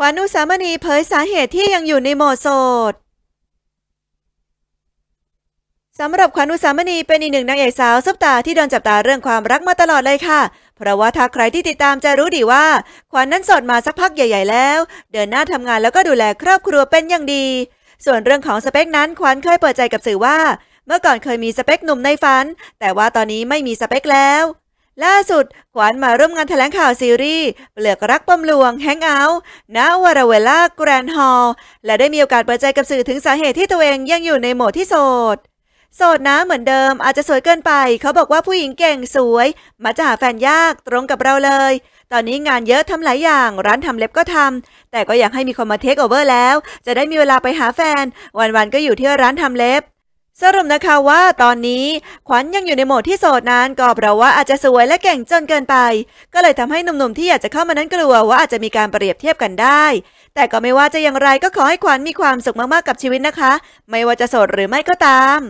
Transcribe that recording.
ขวานุสามณีเผยสาเหตุที่ยังอยู่ในโหมดโสดสำหรับขวานุสามณีเป็นอีกหนึ่งนางเอกสาวซุปตาที่โดนจับตาเรื่องความรักมาตลอดเลยค่ะ เพราะว่าถ้าใครที่ติดตามจะรู้ดีว่าขวานนั้นสดมาสักพักใหญ่ ๆ แล้ว เดินหน้าทำงานแล้วก็ดูแลครอบครัวเป็นอย่างดี ส่วนเรื่องของสเปคนั้นขวานเคยเปิดใจกับสื่อว่า เมื่อก่อนเคยมีสเปคหนุ่มในฝัน แต่ว่าตอนนี้ไม่มีสเปคแล้วล่าสุด ขวานมาร่วมงานแถลงข่าวซีรีส์เปลือกรักปมหลวงแฮงเอาท์ณวาราเวล่าแกรนฮอลและได้มีโอกาสเปิดใจกับสื่อถึงสาเหตุที่ตัวเองยังอยู่ในโหมดที่โสด โสดนะ เหมือนเดิมอาจจะสวยเกินไป เขาบอกว่าผู้หญิงเก่งสวยมาจะหาแฟนยากตรงกับเราเลย ตอนนี้งานเยอะทำหลายอย่าง ร้านทำเล็บก็ทำแต่ก็อยากให้มีคนมาเทคโอเวอร์แล้ว จะได้มีเวลาไปหาแฟน วันๆก็อยู่ที่ร้านทำเล็บสรุปนะคะว่าตอนนี้ขวัญยังอยู่ในโหมดที่โสดนานก็เพราะว่าอาจจะสวยและเก่งจนเกินไป ก็เลยทำให้หนุ่มๆที่อยากจะเข้ามานั้นกลัวว่าอาจจะมีการเปรียบเทียบกันได้ แต่ก็ไม่ว่าจะอย่างไรก็ขอให้ขวัญมีความสุขมากๆกับชีวิตนะคะ ไม่ว่าจะโสดหรือไม่ก็ตาม